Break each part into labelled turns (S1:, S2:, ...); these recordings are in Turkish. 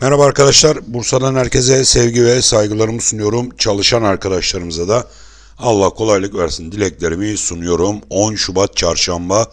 S1: Merhaba arkadaşlar. Bursa'dan herkese sevgi ve saygılarımı sunuyorum. Çalışan arkadaşlarımıza da Allah kolaylık versin dileklerimi sunuyorum. 10 Şubat Çarşamba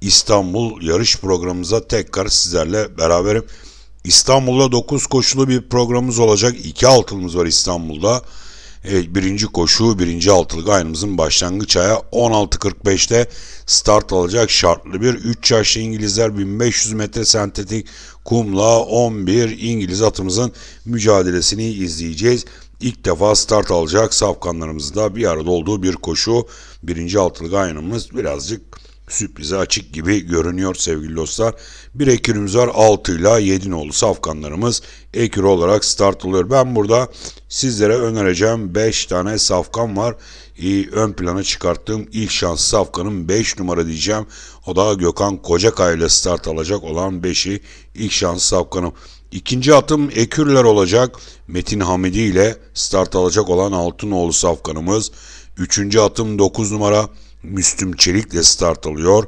S1: İstanbul yarış programımıza tekrar sizlerle beraberim. İstanbul'da 9 koşulu bir programımız olacak. 2 altınımız var İstanbul'da. Evet birinci koşu birinci altılık gayrımızın başlangıç aya 16.45'te start alacak şartlı bir 3 yaşlı İngilizler 1500 metre sentetik kumla 11 İngiliz atımızın mücadelesini izleyeceğiz. İlk defa start alacak safkanlarımızda bir arada olduğu bir koşu. Birinci altılık gayrımız birazcık sürprize açık gibi görünüyor sevgili dostlar. Bir ekürümüz var 6 ile 7 nolu safkanlarımız ekür olarak start oluyor. Ben burada sizlere önereceğim 5 tane safkan var. Ee, ön plana çıkarttığım ilk şans safkanın 5 numara diyeceğim. O da Gökhan Kocakay ile start alacak olan 5'i ilk şans safkanım. İkinci atım Ekürler olacak. Metin Hamidi ile start alacak olan nolu safkanımız. Üçüncü atım 9 numara Müslüm Çelik'le start alıyor.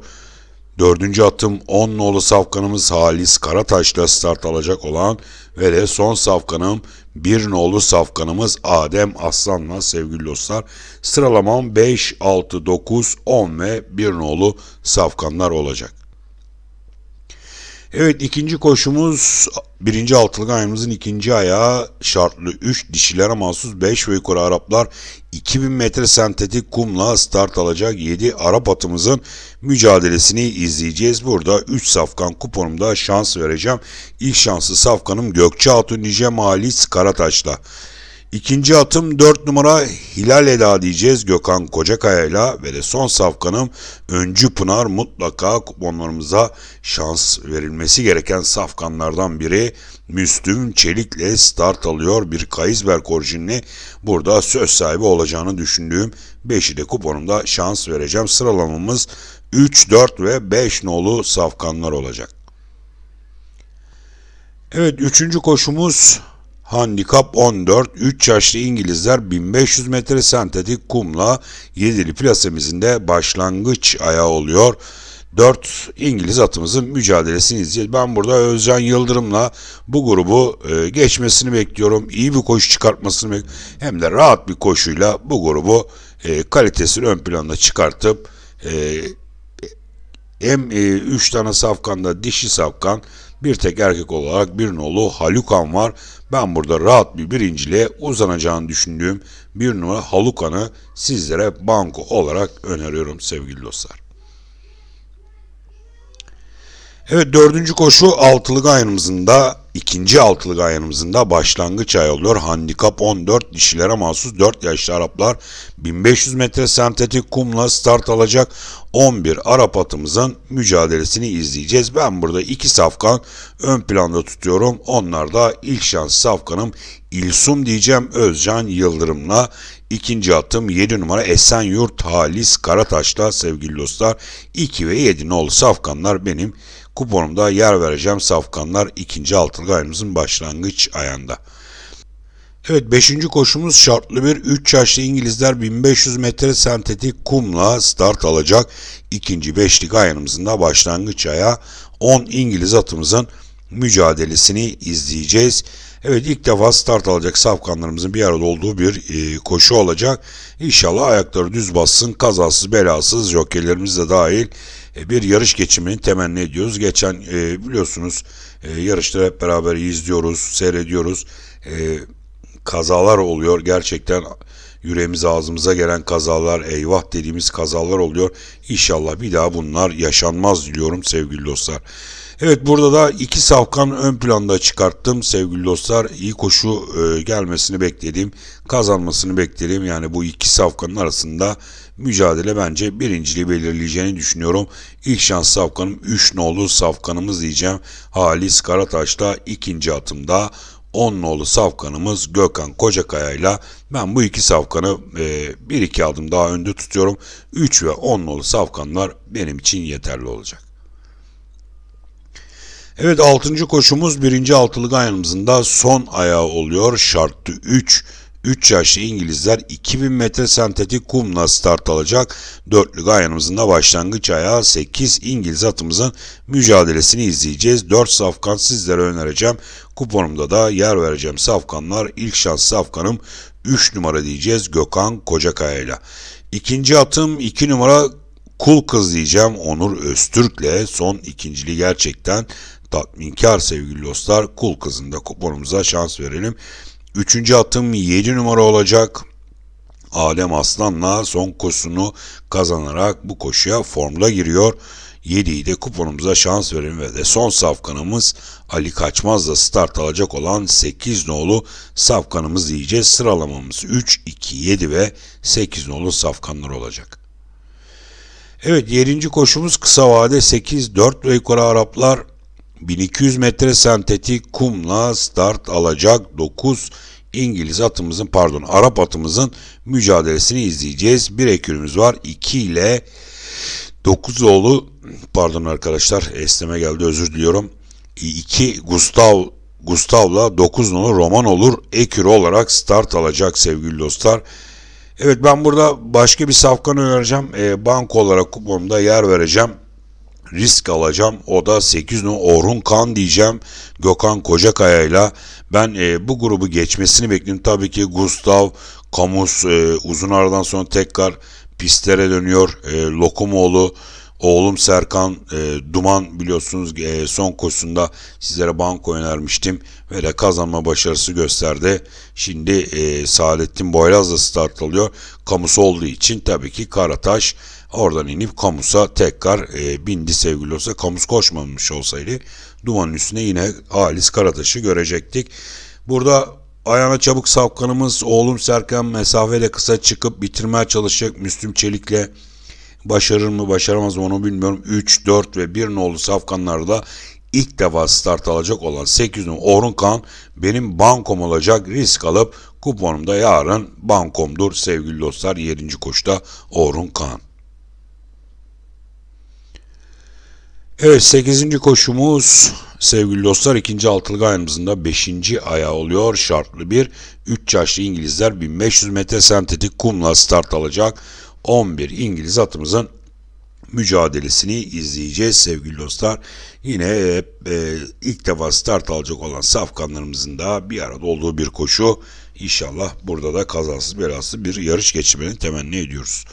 S1: Dördüncü atım 10 nolu safkanımız Halis Karataş'la start alacak olan ve de son safkanım 1 nolu safkanımız Adem Aslan'la sevgili dostlar. Sıralamam 5, 6, 9, 10 ve 1 nolu safkanlar olacak. Evet ikinci koşumuz birinci altılık ayımızın ikinci ayağı şartlı 3 dişiler mahsus 5 ve yukarı Araplar 2000 metre sentetik kumla start alacak 7 Arap atımızın mücadelesini izleyeceğiz. Burada 3 safkan kuponumda şans vereceğim. İlk şanslı safkanım Gökçe Hatun Nice Malis Karataş'la. İkinci atım 4 numara Hilal eda diyeceğiz Gökhan Kocakaya'yla ve de son safkanım Öncü Pınar mutlaka kuponlarımıza şans verilmesi gereken safkanlardan biri Müslüm Çelik'le start alıyor bir Kayızberk orijinli. Burada söz sahibi olacağını düşündüğüm 5'i de kuponumda şans vereceğim. Sıralamamız 3, 4 ve 5 nolu safkanlar olacak. Evet üçüncü koşumuz Handikap 14, 3 yaşlı İngilizler 1500 metre sentetik kumla 7'li plasemizinde başlangıç ayağı oluyor. 4 İngiliz atımızın mücadelesini izleyeceğiz. Ben burada Özcan Yıldırım'la bu grubu e, geçmesini bekliyorum. İyi bir koşu çıkartmasını bekliyorum. Hem de rahat bir koşuyla bu grubu e, kalitesini ön plana çıkartıp e, hem 3 e, tane safkanda dişi safkan bir tek erkek olarak bir nolu Halukan var ben burada rahat bir birinciliğe uzanacağını düşündüğüm bir numara Halukan'ı sizlere banko olarak öneriyorum sevgili dostlar. Evet dördüncü koşu altılı gayrımızın da ikinci altılı gayanımızın da başlangıç ay oluyor. Handikap 14 dişilere mahsus 4 yaşlı Araplar 1500 metre sentetik kumla start alacak. 11 Arap atımızın mücadelesini izleyeceğiz. Ben burada iki safkan ön planda tutuyorum. Onlar da ilk şans safkanım İlsum diyeceğim Özcan Yıldırım'la. ikinci atım 7 numara Esenyurt Halis Karataş'la sevgili dostlar. 2 ve 7 nolu safkanlar benim kuponumda yer vereceğim safkanlar ikinci altı Atılgay'ımızın başlangıç ayağında. Evet 5. koşumuz şartlı bir 3 yaşlı İngilizler 1500 metre sentetik kumla start alacak. İkinci beşlik ayağımızın da başlangıç ayağı 10 İngiliz atımızın mücadelesini izleyeceğiz. Evet ilk defa start alacak safkanlarımızın bir arada olduğu bir e, koşu olacak. İnşallah ayakları düz bassın. Kazasız belasız jokerlerimiz de dahil e, bir yarış geçimini temenni ediyoruz. Geçen e, biliyorsunuz e, yarışları hep beraber izliyoruz, seyrediyoruz. E, kazalar oluyor gerçekten yüreğimiz ağzımıza gelen kazalar, eyvah dediğimiz kazalar oluyor. İnşallah bir daha bunlar yaşanmaz diliyorum sevgili dostlar. Evet burada da iki safkan ön planda çıkarttım sevgili dostlar. İyi koşu e, gelmesini beklediğim, kazanmasını beklediğim yani bu iki safkanın arasında mücadele bence birinciliği belirleyeceğini düşünüyorum. İlk şans safkanım 3 nolu safkanımız diyeceğim. Halis Karataş'ta ikinci atımda 10 nolu safkanımız Gökhan Kocakaya ile ben bu iki safkanı e, 1-2 adım daha önde tutuyorum. 3 ve 10 nolu safkanlar benim için yeterli olacak. Evet 6. koşumuz 1. altılık gayanımızın da son ayağı oluyor. Şartlı 3. 3 yaşlı İngilizler 2000 metre sentetik kumla start alacak. dörtlük ayağımızın da başlangıç ayağı 8 İngiliz atımızın mücadelesini izleyeceğiz. 4 safkan sizlere önereceğim. Kuponumda da yer vereceğim safkanlar. İlk şans safkanım 3 numara diyeceğiz Gökhan Kocakaya ile. İkinci atım 2 numara Kul Kız diyeceğim Onur Öztürk'le son ikinciliği gerçekten tatminkar sevgili dostlar. Kul kızında kuponumuza şans verelim. Üçüncü atım 7 numara olacak. Adem Aslan'la son koşusunu kazanarak bu koşuya formda giriyor. 7'yi de kuponumuza şans verin ve de son safkanımız Ali Kaçmaz'la start alacak olan 8 nolu safkanımız diyeceğiz. Sıralamamız 3, 2, 7 ve 8 nolu safkanlar olacak. Evet 7. koşumuz kısa vade 8, 4 ve Araplar 1200 metre sentetik kumla start alacak 9 İngiliz atımızın pardon Arap atımızın mücadelesini izleyeceğiz. Bir ekürümüz var 2 ile 9 oğlu pardon arkadaşlar esneme geldi özür diliyorum. 2 Gustav Gustav'la 9 nolu roman olur. ekür olarak start alacak sevgili dostlar. Evet ben burada başka bir safkan önereceğim. E, ee, banko olarak kupamda yer vereceğim risk alacağım. O da 8 numara Orhun Kan diyeceğim. Gökhan Kocakaya ile ben e, bu grubu geçmesini bekliyorum. Tabii ki Gustav, Kamus e, uzun aradan sonra tekrar pistlere dönüyor. E, Lokumoğlu Oğlum Serkan e, Duman biliyorsunuz e, son koşusunda sizlere banko önermiştim ve de kazanma başarısı gösterdi. Şimdi e, Saadettin Boylaz da start alıyor. Kamus olduğu için tabii ki Karataş oradan inip Kamus'a tekrar e, bindi sevgili olsa. Kamus koşmamış olsaydı Duman'ın üstüne yine Halis Karataş'ı görecektik. Burada Ayağına çabuk safkanımız oğlum Serkan mesafede kısa çıkıp bitirmeye çalışacak Müslüm Çelik'le Başarır mı başaramaz mı onu bilmiyorum. 3, 4 ve 1 nolu safkanlarda ilk defa start alacak olan 8 numara Orhun Kan benim bankom olacak risk alıp kuponum da yarın bankomdur sevgili dostlar 7. koşta Orhun Kan. Evet 8. koşumuz sevgili dostlar 2. altılı gayrımızın da 5. ayağı oluyor. Şartlı bir 3 yaşlı İngilizler 1500 metre sentetik kumla start alacak. 11 İngiliz atımızın mücadelesini izleyeceğiz sevgili dostlar. Yine e, ilk defa start alacak olan safkanlarımızın da bir arada olduğu bir koşu. İnşallah burada da kazasız belasız bir yarış geçirmeni temenni ediyoruz.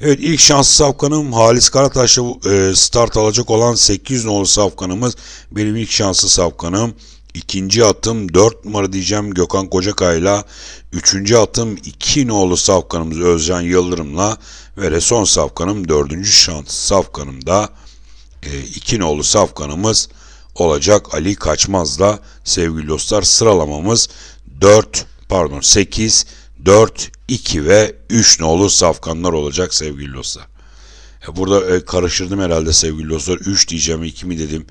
S1: Evet ilk şanslı safkanım Halis Karataş'la e, start alacak olan 800 nolu safkanımız benim ilk şanslı safkanım. İkinci atım 4 numara diyeceğim Gökhan Kocakay'la. Üçüncü atım 2 nolu safkanımız Özcan Yıldırım'la. Ve de son safkanım 4. şans safkanım da 2 e, nolu safkanımız olacak Ali Kaçmaz'la sevgili dostlar sıralamamız 4 pardon 8 4 2 ve 3 nolu safkanlar olacak sevgili dostlar. E, burada e, karıştırdım herhalde sevgili dostlar. 3 diyeceğim 2 mi dedim.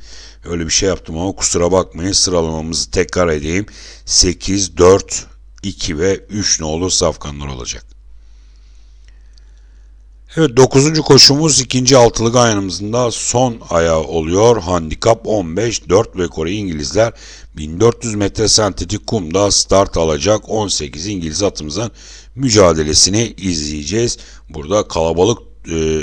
S1: Öyle bir şey yaptım ama kusura bakmayın. Sıralamamızı tekrar edeyim. 8, 4, 2 ve 3 nolu safkanlar olacak. Evet 9. koşumuz ikinci altılık gayanımızın da son ayağı oluyor. Handikap 15, 4 ve Kore İngilizler 1400 metre sentetik kumda start alacak 18 İngiliz atımızın mücadelesini izleyeceğiz. Burada kalabalık e,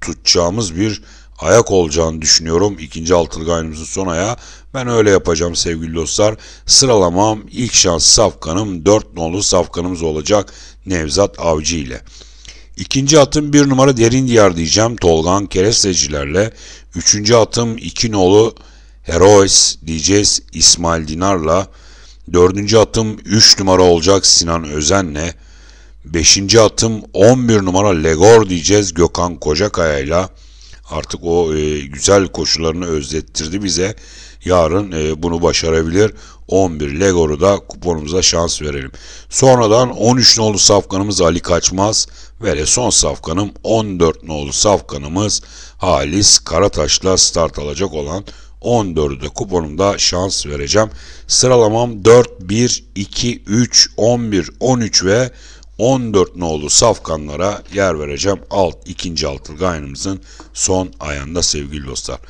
S1: tutacağımız bir ayak olacağını düşünüyorum. İkinci altılgaynımızın son ayağı. Ben öyle yapacağım sevgili dostlar. Sıralamam ilk şans safkanım 4 nolu safkanımız olacak Nevzat Avcı ile. İkinci atım bir numara derin diyar diyeceğim Tolgan Kerestecilerle. Üçüncü atım iki nolu Heroes diyeceğiz İsmail Dinar'la. Dördüncü atım üç numara olacak Sinan Özen'le. Beşinci atım 11 numara Legor diyeceğiz Gökhan Kocakaya ile. Artık o e, güzel koşularını özlettirdi bize. Yarın e, bunu başarabilir. 11 Legor'u da kuponumuza şans verelim. Sonradan 13 nolu safkanımız Ali Kaçmaz ve son safkanım 14 nolu safkanımız Halis Karataş'la start alacak olan 14'ü de kuponumda şans vereceğim. Sıralamam 4, 1, 2, 3, 11, 13 ve 14 nolu safkanlara yer vereceğim. Alt ikinci altılga aynımızın son ayağında sevgili dostlar.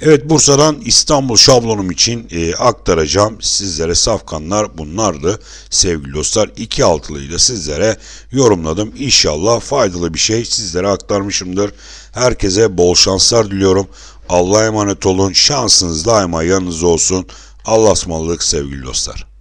S1: Evet Bursa'dan İstanbul şablonum için e, aktaracağım sizlere safkanlar bunlardı sevgili dostlar. iki altılıyı da sizlere yorumladım. İnşallah faydalı bir şey sizlere aktarmışımdır. Herkese bol şanslar diliyorum. Allah'a emanet olun. Şansınız daima yanınızda olsun. Allah'a ısmarladık sevgili dostlar.